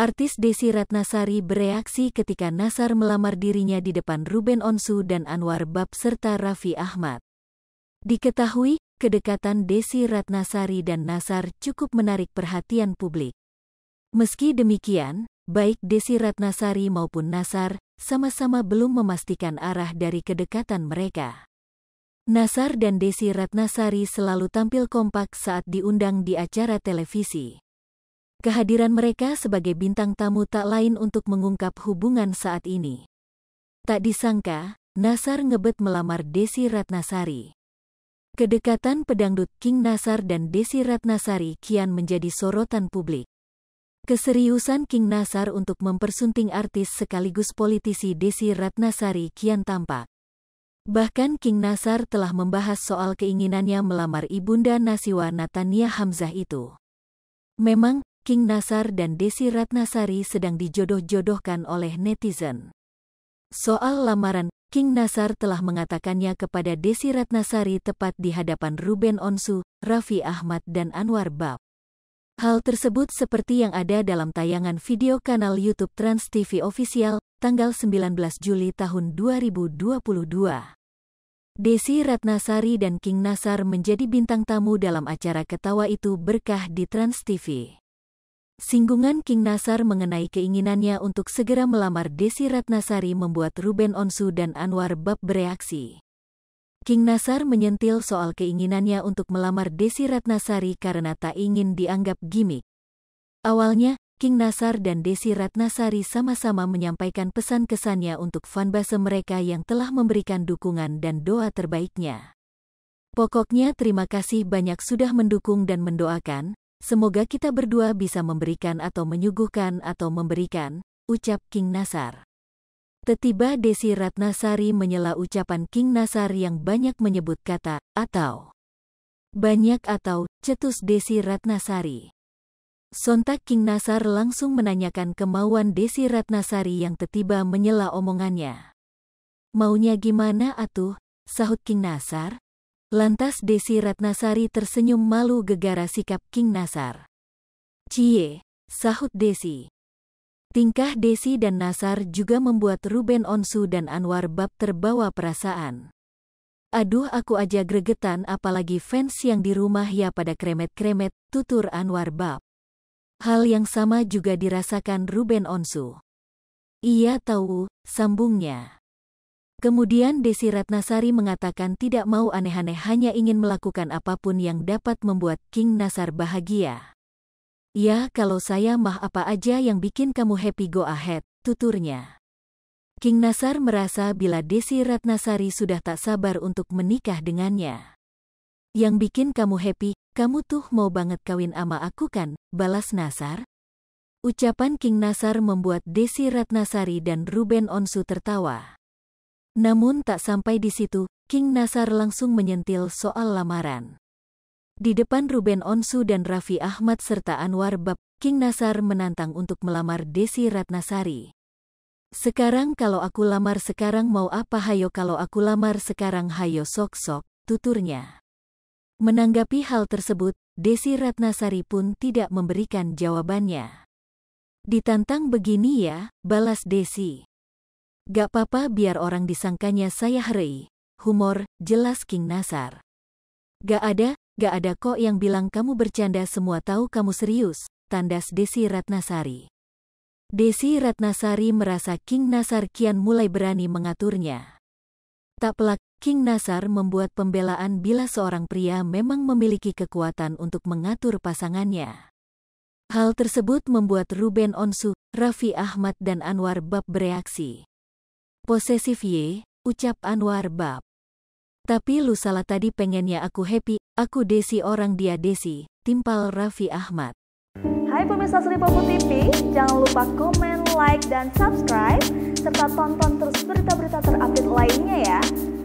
Artis Desi Ratnasari bereaksi ketika Nasar melamar dirinya di depan Ruben Onsu dan Anwar Bab serta Raffi Ahmad. Diketahui, kedekatan Desi Ratnasari dan Nasar cukup menarik perhatian publik. Meski demikian, baik Desi Ratnasari maupun Nasar sama-sama belum memastikan arah dari kedekatan mereka. Nasar dan Desi Ratnasari selalu tampil kompak saat diundang di acara televisi. Kehadiran mereka sebagai bintang tamu tak lain untuk mengungkap hubungan saat ini. Tak disangka, Nasar ngebet melamar Desi Ratnasari. Kedekatan pedangdut King Nasar dan Desi Ratnasari kian menjadi sorotan publik. Keseriusan King Nasar untuk mempersunting artis sekaligus politisi Desi Ratnasari kian tampak. Bahkan King Nasar telah membahas soal keinginannya melamar Ibunda Nasiwa Natania Hamzah itu. Memang, King Nasar dan Desi Ratnasari sedang dijodoh-jodohkan oleh netizen. Soal lamaran, King Nasar telah mengatakannya kepada Desi Ratnasari tepat di hadapan Ruben Onsu, Raffi Ahmad dan Anwar Bab. Hal tersebut seperti yang ada dalam tayangan video kanal YouTube Trans TV Official, tanggal 19 Juli tahun 2022. Desi Ratnasari dan King Nasar menjadi bintang tamu dalam acara ketawa itu berkah di Trans TV. Singgungan King Nasar mengenai keinginannya untuk segera melamar Desi Ratnasari membuat Ruben Onsu dan Anwar Bab bereaksi. King Nasar menyentil soal keinginannya untuk melamar Desi Ratnasari karena tak ingin dianggap gimmick. Awalnya, King Nasar dan Desi Ratnasari sama-sama menyampaikan pesan-kesannya untuk fanbase mereka yang telah memberikan dukungan dan doa terbaiknya. Pokoknya terima kasih banyak sudah mendukung dan mendoakan, Semoga kita berdua bisa memberikan atau menyuguhkan atau memberikan, ucap King Nasar. Tetiba Desi Ratnasari menyela ucapan King Nasar yang banyak menyebut kata, atau. Banyak atau, cetus Desi Ratnasari. Sontak King Nasar langsung menanyakan kemauan Desi Ratnasari yang tetiba menyela omongannya. Maunya gimana atuh, sahut King Nasar, Lantas Desi Ratnasari tersenyum malu gegara sikap King Nasar. Cie, sahut Desi. Tingkah Desi dan Nasar juga membuat Ruben Onsu dan Anwar Bab terbawa perasaan. Aduh aku aja gregetan apalagi fans yang di rumah ya pada kremet-kremet, tutur Anwar Bab. Hal yang sama juga dirasakan Ruben Onsu. Ia tahu, sambungnya. Kemudian Desi Ratnasari mengatakan tidak mau aneh-aneh hanya ingin melakukan apapun yang dapat membuat King Nasar bahagia. Ya kalau saya mah apa aja yang bikin kamu happy go ahead, tuturnya. King Nasar merasa bila Desi Ratnasari sudah tak sabar untuk menikah dengannya. Yang bikin kamu happy, kamu tuh mau banget kawin ama aku kan, balas Nasar. Ucapan King Nasar membuat Desi Ratnasari dan Ruben Onsu tertawa. Namun tak sampai di situ, King Nasar langsung menyentil soal lamaran. Di depan Ruben Onsu dan Raffi Ahmad serta Anwar Bab, King Nasar menantang untuk melamar Desi Ratnasari. Sekarang kalau aku lamar sekarang mau apa hayo kalau aku lamar sekarang hayo sok-sok, tuturnya. Menanggapi hal tersebut, Desi Ratnasari pun tidak memberikan jawabannya. Ditantang begini ya, balas Desi. Gak papa biar orang disangkanya saya hari. Humor, jelas King Nasar. Gak ada, gak ada kok yang bilang kamu bercanda semua tahu kamu serius, tandas Desi Ratnasari. Desi Ratnasari merasa King Nasar kian mulai berani mengaturnya. Tak pelak, King Nasar membuat pembelaan bila seorang pria memang memiliki kekuatan untuk mengatur pasangannya. Hal tersebut membuat Ruben Onsu, Raffi Ahmad dan Anwar Bab bereaksi. Posesif ye, ucap Anwar Bab. Tapi lu salah tadi pengennya aku happy, aku desi orang dia desi, timpal Raffi Ahmad. Hai pemirsa Seribu TV, jangan lupa komen, like, dan subscribe, serta tonton terus berita-berita terupdate lainnya ya.